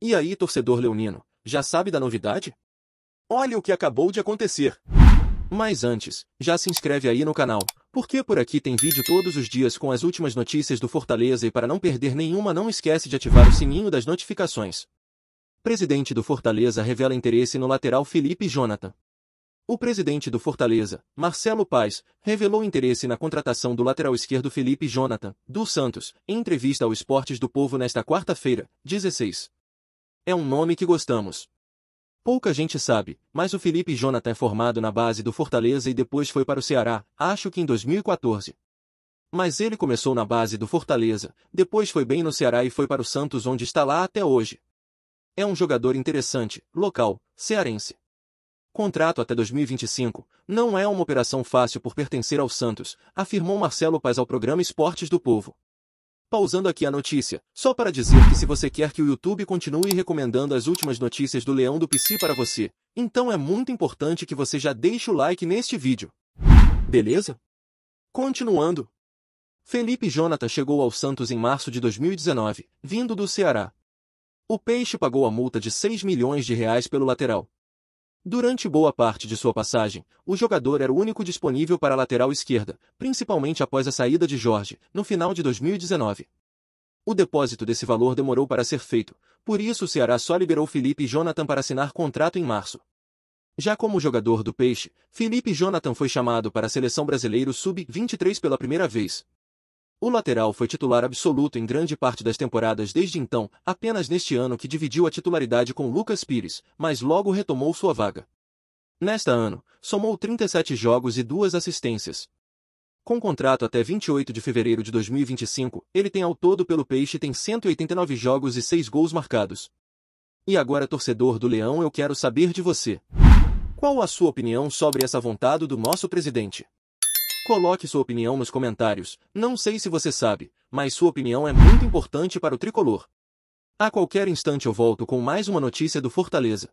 E aí, torcedor leonino, já sabe da novidade? Olha o que acabou de acontecer! Mas antes, já se inscreve aí no canal, porque por aqui tem vídeo todos os dias com as últimas notícias do Fortaleza e para não perder nenhuma não esquece de ativar o sininho das notificações. Presidente do Fortaleza revela interesse no lateral Felipe Jonathan. O presidente do Fortaleza, Marcelo Paes, revelou interesse na contratação do lateral esquerdo Felipe Jonathan, do Santos, em entrevista ao Esportes do Povo nesta quarta-feira, 16. É um nome que gostamos. Pouca gente sabe, mas o Felipe Jonathan é formado na base do Fortaleza e depois foi para o Ceará, acho que em 2014. Mas ele começou na base do Fortaleza, depois foi bem no Ceará e foi para o Santos onde está lá até hoje. É um jogador interessante, local, cearense. Contrato até 2025, não é uma operação fácil por pertencer ao Santos, afirmou Marcelo Paz ao programa Esportes do Povo. Pausando aqui a notícia, só para dizer que se você quer que o YouTube continue recomendando as últimas notícias do Leão do Psi para você, então é muito importante que você já deixe o like neste vídeo. Beleza? Continuando. Felipe Jonathan chegou ao Santos em março de 2019, vindo do Ceará. O Peixe pagou a multa de 6 milhões de reais pelo lateral, Durante boa parte de sua passagem, o jogador era o único disponível para a lateral esquerda, principalmente após a saída de Jorge, no final de 2019. O depósito desse valor demorou para ser feito, por isso o Ceará só liberou Felipe e Jonathan para assinar contrato em março. Já como jogador do Peixe, Felipe Jonathan foi chamado para a Seleção Brasileira Sub-23 pela primeira vez, o lateral foi titular absoluto em grande parte das temporadas desde então, apenas neste ano que dividiu a titularidade com Lucas Pires, mas logo retomou sua vaga. Nesta ano, somou 37 jogos e duas assistências. Com contrato até 28 de fevereiro de 2025, ele tem ao todo pelo Peixe tem 189 jogos e 6 gols marcados. E agora, torcedor do Leão, eu quero saber de você. Qual a sua opinião sobre essa vontade do nosso presidente? Coloque sua opinião nos comentários. Não sei se você sabe, mas sua opinião é muito importante para o tricolor. A qualquer instante eu volto com mais uma notícia do Fortaleza.